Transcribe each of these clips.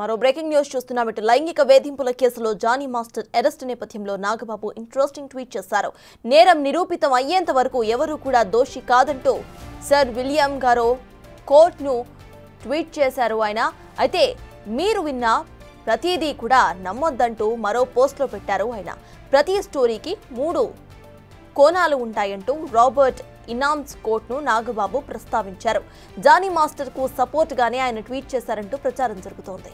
మరో breaking news చూస్తున్నాం ఇటు లైంగిక వేధింపుల కేసులో జానీ మాస్టర్ అరెస్ట్ నేపథ్యంలో నాగబాబు ఇంట్రెస్టింగ్ ట్వీట్ చేశారు నేరం నిరూపితం అయ్యేంత వరకు ఎవరూ కూడా దోషి కాదంటూ సర్ విలియం గారు కోర్టును ట్వీట్ చేశారు ఆయన అయితే మీరు విన్న ప్రతిదీ కూడా నమ్మొద్దంటూ మరో పోస్ట్లో పెట్టారు ఆయన ప్రతి స్టోరీకి మూడు కోణాలు ఉంటాయంటూ రాబర్ట్ ఇనామ్స్ కోర్టును నాగబాబు ప్రస్తావించారు జానీ మాస్టర్కు సపోర్ట్గానే ఆయన ట్వీట్ చేశారంటూ ప్రచారం జరుగుతోంది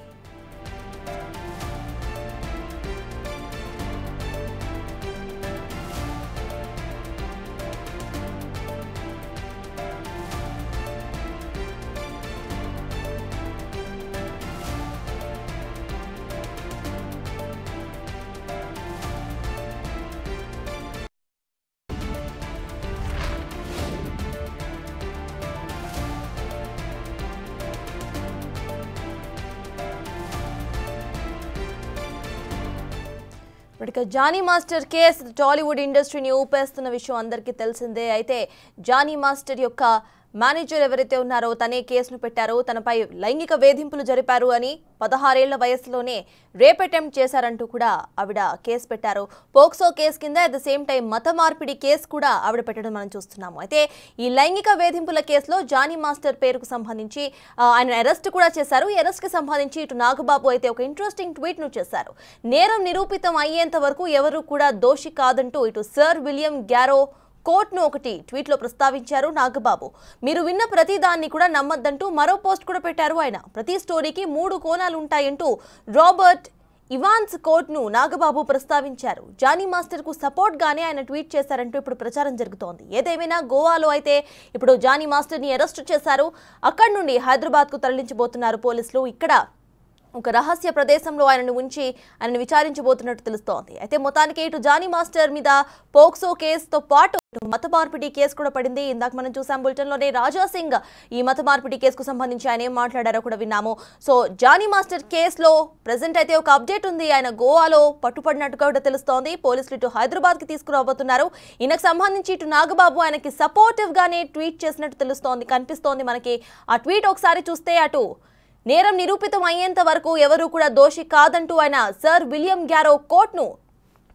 ఇక జానీ మాస్టర్ కేస్ టాలీవుడ్ ఇండస్ట్రీని ఊపేస్తున్న విషయం అందరికీ తెలిసిందే అయితే జానీ మాస్టర్ యొక్క మేనేజర్ ఎవరైతే ఉన్నారో తనే కేసును పెట్టారో తనపై లైంగిక వేధింపులు జరిపారు అని పదహారేళ్ల వయసులోనే రేప్ అటెంప్ట్ చేశారంటూ కూడా ఆవిడ కేసు పెట్టారు పోక్సో కేసు కింద అట్ ద సేమ్ టైం మత మార్పిడి కేసు కూడా ఆవిడ పెట్టడం మనం చూస్తున్నాము అయితే ఈ లైంగిక వేధింపుల కేసులో జానీ మాస్టర్ పేరుకు సంబంధించి ఆయన అరెస్ట్ కూడా చేశారు ఈ అరెస్ట్కి సంబంధించి ఇటు నాగబాబు అయితే ఒక ఇంట్రెస్టింగ్ ట్వీట్ను చేశారు నేరం నిరూపితం అయ్యేంత వరకు ఎవరు కూడా దోషి కాదంటూ ఇటు సర్ విలియం గ్యారో కోర్టును ఒకటి ట్వీట్లో ప్రస్తావించారు నాగబాబు మీరు విన్న ప్రతి దాన్ని కూడా నమ్మద్దంటూ మరో పోస్ట్ కూడా పెట్టారు ఆయన ప్రతి స్టోరీకి మూడు కోణాలు ఉంటాయంటూ రాబర్ట్ ఇవాన్స్ కోర్టును నాగబాబు ప్రస్తావించారు జానీ మాస్టర్కు సపోర్ట్గానే ఆయన ట్వీట్ చేశారంటూ ఇప్పుడు ప్రచారం జరుగుతోంది ఏదేమైనా గోవాలో అయితే ఇప్పుడు జానీ మాస్టర్ని అరెస్ట్ చేశారు అక్కడి నుండి హైదరాబాద్కు తరలించబోతున్నారు పోలీసులు ఇక్కడ ఒక రహస్య ప్రదేశంలో ఆయనను ఉంచి ఆయనను విచారించబోతున్నట్టు తెలుస్తోంది అయితే మొత్తానికి ఇటు జానీ మాస్టర్ మీద పోక్సో కేసుతో పాటు మత మార్పిడి కేసు కూడా పడింది ఇందాక మనం చూసాం బులెటిన్లోనే రాజా సింగ్ ఈ మత మార్పిడి కేసుకు సంబంధించి ఆయన ఏం మాట్లాడారో కూడా విన్నాము సో జానీ మాస్టర్ కేసులో ప్రజెంట్ అయితే ఒక అప్డేట్ ఉంది ఆయన గోవాలో పట్టుపడినట్టుగా కూడా తెలుస్తోంది పోలీసులు ఇటు హైదరాబాద్ కి తీసుకురాబోతున్నారు ఈయనకు సంబంధించి ఇటు నాగబాబు ఆయనకి సపోర్టివ్ గానే ట్వీట్ చేసినట్టు తెలుస్తోంది కనిపిస్తోంది మనకి ఆ ట్వీట్ ఒకసారి చూస్తే అటు నేరం నిరూపితం అయ్యేంత వరకు ఎవరూ కూడా దోషి కాదంటూ ఆయన సర్ విలియం గ్యారో కోర్టును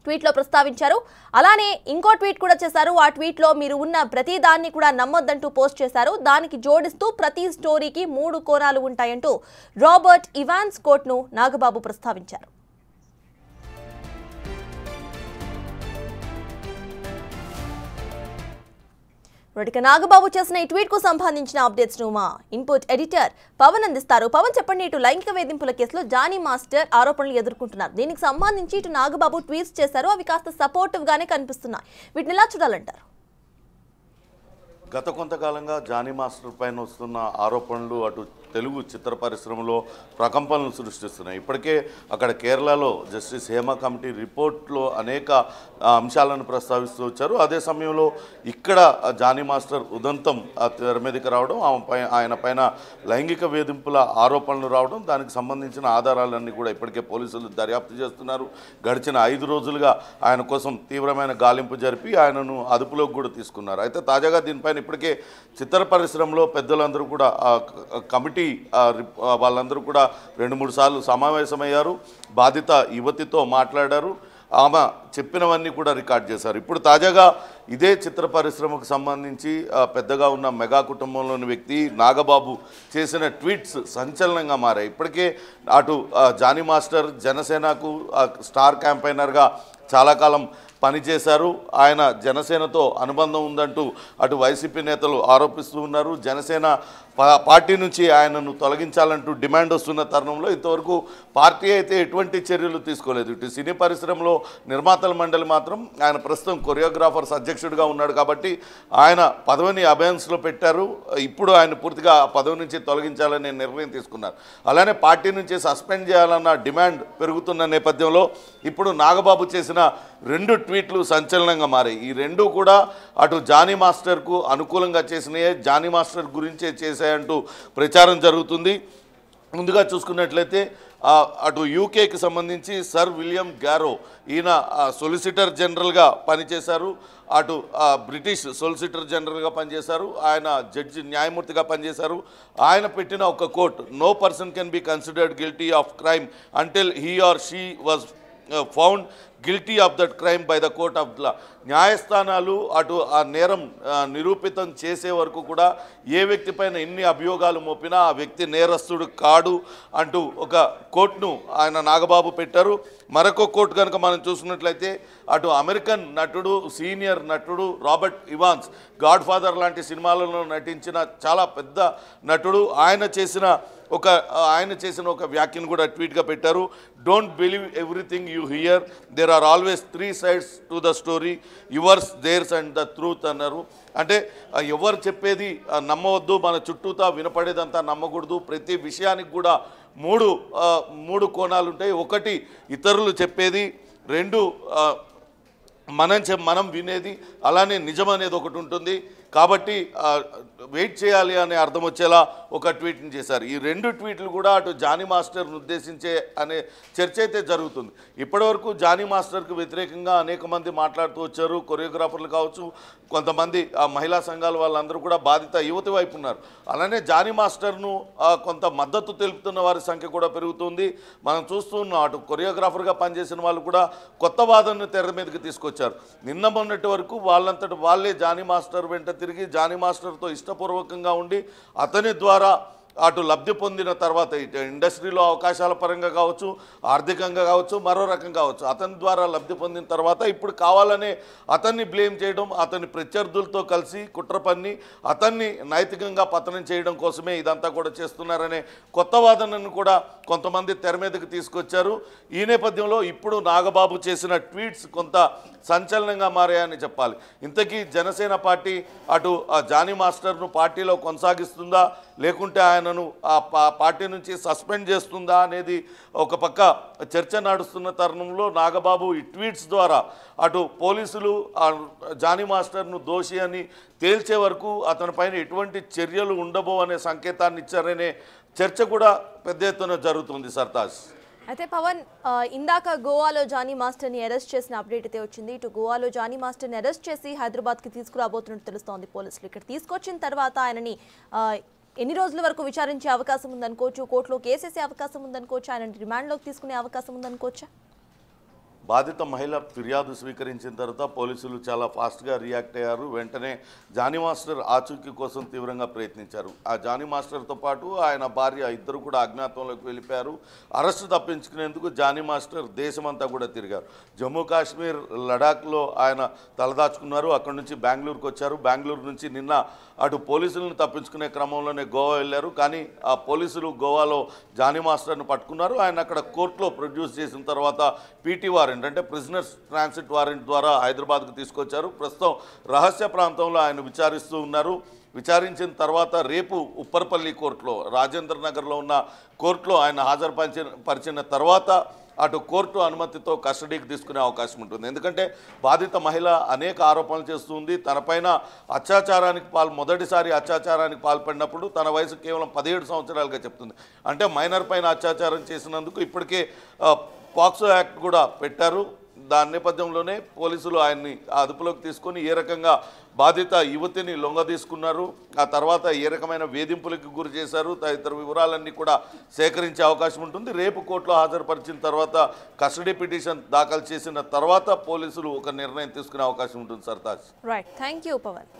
ట్వీట్లో ప్రస్తావించారు అలానే ఇంకో ట్వీట్ కూడా చేశారు ఆ ట్వీట్లో మీరు ఉన్న ప్రతి దాన్ని కూడా నమ్మొద్దంటూ పోస్ట్ చేశారు దానికి జోడిస్తూ ప్రతి స్టోరీకి మూడు కోణాలు ఉంటాయంటూ రాబర్ట్ ఇవాన్స్ ను నాగబాబు ప్రస్తావించారు మరిక నాగబాబు చేసిన ఈ ట్వీట్ కు సంబంధించిన అప్డేట్స్ ను మా ఇన్పుట్ ఎడిటర్ పవన్ అందిస్తారు పవన్ చెప్పండి ఇటు లైంగిక వేధింపుల కేసులో జానీ మాస్టర్ ఆరోపణలు ఎదుర్కొంటున్నారు దీనికి సంబంధించి ఇటు నాగబాబు ట్వీట్స్ చేశారు అవి కాస్త సపోర్టివ్ గానే కనిపిస్తున్నాయి వీటిని ఎలా చూడాలంటారు గత కొంతకాలంగా జానీ మాస్టర్ పైన వస్తున్న ఆరోపణలు అటు తెలుగు చిత్ర పరిశ్రమలో ప్రకంపనలు సృష్టిస్తున్నాయి ఇప్పటికే అక్కడ కేరళలో జస్టిస్ హేమ కమిటీ రిపోర్ట్లో అనేక అంశాలను ప్రస్తావిస్తూ వచ్చారు అదే సమయంలో ఇక్కడ జానీ మాస్టర్ ఉదంతం తెర మీదకి రావడం ఆమె పై ఆయన పైన లైంగిక వేధింపుల ఆరోపణలు రావడం దానికి సంబంధించిన ఆధారాలన్నీ కూడా ఇప్పటికే పోలీసులు దర్యాప్తు చేస్తున్నారు గడిచిన ఐదు రోజులుగా ఆయన కోసం తీవ్రమైన గాలింపు జరిపి ఆయనను అదుపులోకి కూడా తీసుకున్నారు అయితే తాజాగా దీనిపైన ఇప్పటికే చిత్ర పరిశ్రమలో పెద్దలందరూ కూడా కమిటీ వాళ్ళందరూ కూడా రెండు మూడు సార్లు సమావేశమయ్యారు బాధిత యువతితో మాట్లాడారు ఆమె చెప్పినవన్నీ కూడా రికార్డ్ చేశారు ఇప్పుడు తాజాగా ఇదే చిత్ర పరిశ్రమకు సంబంధించి పెద్దగా ఉన్న మెగా కుటుంబంలోని వ్యక్తి నాగబాబు చేసిన ట్వీట్స్ సంచలనంగా మారాయి ఇప్పటికే అటు జానీ మాస్టర్ జనసేనకు స్టార్ క్యాంపైనర్గా చాలా కాలం పనిచేశారు ఆయన జనసేనతో అనుబంధం ఉందంటూ అటు వైసీపీ నేతలు ఆరోపిస్తూ ఉన్నారు జనసేన పార్టీ నుంచి ఆయనను తొలగించాలంటూ డిమాండ్ వస్తున్న తరుణంలో ఇంతవరకు పార్టీ అయితే ఎటువంటి చర్యలు తీసుకోలేదు ఇటు సినీ పరిశ్రమలో నిర్మాతల మండలి మాత్రం ఆయన ప్రస్తుతం కొరియోగ్రాఫర్స్ అధ్యక్షుడిగా ఉన్నాడు కాబట్టి ఆయన పదవిని అభయన్స్లో పెట్టారు ఇప్పుడు ఆయన పూర్తిగా పదవి నుంచి తొలగించాలనే నిర్ణయం తీసుకున్నారు అలానే పార్టీ నుంచి సస్పెండ్ చేయాలన్న డిమాండ్ పెరుగుతున్న నేపథ్యంలో ఇప్పుడు నాగబాబు చేసిన రెండు ట్వీట్లు సంచలనంగా మారాయి ఈ రెండు కూడా అటు జానీ మాస్టర్కు అనుకూలంగా చేసినాయే జానీ మాస్టర్ గురించే చేశాయంటూ ప్రచారం జరుగుతుంది ముందుగా చూసుకున్నట్లయితే అటు యూకేకి సంబంధించి సర్ విలియం గ్యారో ఈయన సొలిసిటర్ జనరల్గా పనిచేశారు అటు బ్రిటిష్ సొలిసిటర్ జనరల్గా పనిచేశారు ఆయన జడ్జి న్యాయమూర్తిగా పనిచేశారు ఆయన పెట్టిన ఒక court no person can be considered guilty of crime until he or she was found guilty of that crime by the court of law న్యాయస్థానాలు అటు ఆ నేరం నిరూపితం చేసే వరకు కూడా ఏ వ్యక్తిపైన ఎన్ని అభియోగాలు మోపినా ఆ వ్యక్తి నేరస్తుడు కాడు అంటూ ఒక కోర్టును ఆయన నాగబాబు పెట్టారు మరొక కోర్టు కనుక మనం చూసుకున్నట్లయితే అటు అమెరికన్ నటుడు సీనియర్ నటుడు రాబర్ట్ ఇవాన్స్ గాడ్ ఫాదర్ లాంటి సినిమాలలో నటించిన చాలా పెద్ద నటుడు ఆయన చేసిన ఒక ఆయన చేసిన ఒక వ్యాఖ్యను కూడా ట్వీట్గా పెట్టారు don't believe everything you hear there there are always three sides to the story yours theirs and the truth అన్నారు అంటే ఎవరు చెప్పేది నమ్మవద్దు మన చుట్టూతా వినపడేదంతా నమ్మకూడదు ప్రతి విషయానికి కూడా మూడు మూడు కోణాలు ఉంటాయి ఒకటి ఇతరులు చెప్పేది రెండు మనం మనం వినేది అలానే నిజం అనేది ఒకటి ఉంటుంది కాబట్టి వెయిట్ చేయాలి అనే అర్థం వచ్చేలా ఒక ట్వీట్ని చేశారు ఈ రెండు ట్వీట్లు కూడా అటు జానీ మాస్టర్ను ఉద్దేశించే అనే చర్చ అయితే జరుగుతుంది ఇప్పటివరకు జానీ మాస్టర్కు వ్యతిరేకంగా అనేక మంది మాట్లాడుతూ వచ్చారు కొరియోగ్రాఫర్లు కావచ్చు కొంతమంది ఆ మహిళా సంఘాల వాళ్ళందరూ కూడా బాధిత యువతి వైపు ఉన్నారు అలానే జానీ మాస్టర్ను కొంత మద్దతు తెలుపుతున్న వారి సంఖ్య కూడా పెరుగుతుంది మనం చూస్తున్నాం అటు కొరియోగ్రాఫర్గా పనిచేసిన వాళ్ళు కూడా కొత్త వాదనను తెర మీదకి తీసుకొచ్చారు నిన్న మొన్నటి వరకు వాళ్ళంతటి వాళ్ళే జానీ మాస్టర్ వెంట తిరిగి జానీ మాస్టర్తో ఇష్టపూర్వకంగా ఉండి అతని ద్వారా అటు లబ్ధి పొందిన తర్వాత ఇండస్ట్రీలో అవకాశాల పరంగా కావచ్చు ఆర్థికంగా కావచ్చు మరో రకం కావచ్చు అతని ద్వారా లబ్ధి పొందిన తర్వాత ఇప్పుడు కావాలనే అతన్ని బ్లేమ్ చేయడం అతని ప్రత్యర్థులతో కలిసి కుట్ర పన్ని అతన్ని నైతికంగా పతనం చేయడం కోసమే ఇదంతా కూడా చేస్తున్నారనే కొత్త వాదనను కూడా కొంతమంది తెర మీదకి తీసుకొచ్చారు ఈ నేపథ్యంలో ఇప్పుడు నాగబాబు చేసిన ట్వీట్స్ కొంత సంచలనంగా మారాయని చెప్పాలి ఇంతకీ జనసేన పార్టీ అటు జానీ మాస్టర్ను పార్టీలో కొనసాగిస్తుందా లేకుంటే ఆయన ఆయనను ఆ పార్టీ నుంచి సస్పెండ్ చేస్తుందా అనేది ఒక పక్క చర్చ నడుస్తున్న తరుణంలో నాగబాబు ఈ ట్వీట్స్ ద్వారా అటు పోలీసులు జానీ మాస్టర్ను దోషి అని తేల్చే వరకు అతనిపైన ఎటువంటి చర్యలు ఉండబో అనే సంకేతాన్ని ఇచ్చారనే చర్చ కూడా పెద్ద ఎత్తున జరుగుతుంది సర్తాజ్ అయితే పవన్ ఇందాక గోవాలో జానీ మాస్టర్ని అరెస్ట్ చేసిన అప్డేట్ అయితే వచ్చింది ఇటు గోవాలో జానీ మాస్టర్ని అరెస్ట్ చేసి హైదరాబాద్కి తీసుకురాబోతున్నట్టు తెలుస్తోంది పోలీసులు ఇక్కడ తీసుకొచ్చిన తర్వాత ఆయనని ఎన్ని రోజుల వరకు విచారించే అవకాశం ఉందనుకోవచ్చు కోర్టులో కేసేసే అవకాశం ఉందనుకోవచ్చు ఆయన రిమాండ్లోకి తీసుకునే అవకాశం ఉందనుకోవచ్చా బాధిత మహిళ ఫిర్యాదు స్వీకరించిన తర్వాత పోలీసులు చాలా ఫాస్ట్గా రియాక్ట్ అయ్యారు వెంటనే జానీ మాస్టర్ ఆచూకీ కోసం తీవ్రంగా ప్రయత్నించారు ఆ జానీ మాస్టర్తో పాటు ఆయన భార్య ఇద్దరు కూడా అజ్ఞాతంలోకి వెళ్ళిపోయారు అరెస్టు తప్పించుకునేందుకు జానీ మాస్టర్ దేశమంతా కూడా తిరిగారు జమ్మూ కాశ్మీర్ లడాక్లో ఆయన తలదాచుకున్నారు అక్కడి నుంచి బెంగళూరుకు వచ్చారు బెంగళూరు నుంచి నిన్న అటు పోలీసులను తప్పించుకునే క్రమంలోనే గోవా వెళ్ళారు కానీ ఆ పోలీసులు గోవాలో జానీ మాస్టర్ను పట్టుకున్నారు ఆయన అక్కడ కోర్టులో ప్రొడ్యూస్ చేసిన తర్వాత పీటీ వారు వారెంట్ అంటే ప్రిజినర్స్ ట్రాన్సిట్ వారెంట్ ద్వారా హైదరాబాద్కు తీసుకొచ్చారు ప్రస్తుతం రహస్య ప్రాంతంలో ఆయన విచారిస్తూ ఉన్నారు విచారించిన తర్వాత రేపు ఉప్పర్పల్లి కోర్టులో రాజేంద్ర నగర్లో ఉన్న కోర్టులో ఆయన హాజరుపరిచిన పరిచిన తర్వాత అటు కోర్టు అనుమతితో కస్టడీకి తీసుకునే అవకాశం ఉంటుంది ఎందుకంటే బాధిత మహిళ అనేక ఆరోపణలు చేస్తుంది తనపైన అత్యాచారానికి పాల్ మొదటిసారి అత్యాచారానికి పాల్పడినప్పుడు తన వయసు కేవలం పదిహేడు సంవత్సరాలుగా చెప్తుంది అంటే మైనర్ పైన అత్యాచారం చేసినందుకు ఇప్పటికే పాక్సో యాక్ట్ కూడా పెట్టారు దాని నేపథ్యంలోనే పోలీసులు ఆయన్ని అదుపులోకి తీసుకొని ఏ రకంగా బాధిత యువతిని లొంగ తీసుకున్నారు ఆ తర్వాత ఏ రకమైన వేధింపులకు గురి చేశారు తదితర వివరాలన్నీ కూడా సేకరించే అవకాశం ఉంటుంది రేపు కోర్టులో హాజరుపరిచిన తర్వాత కస్టడీ పిటిషన్ దాఖలు చేసిన తర్వాత పోలీసులు ఒక నిర్ణయం తీసుకునే అవకాశం ఉంటుంది సర్తాజ్ రైట్ థ్యాంక్ పవన్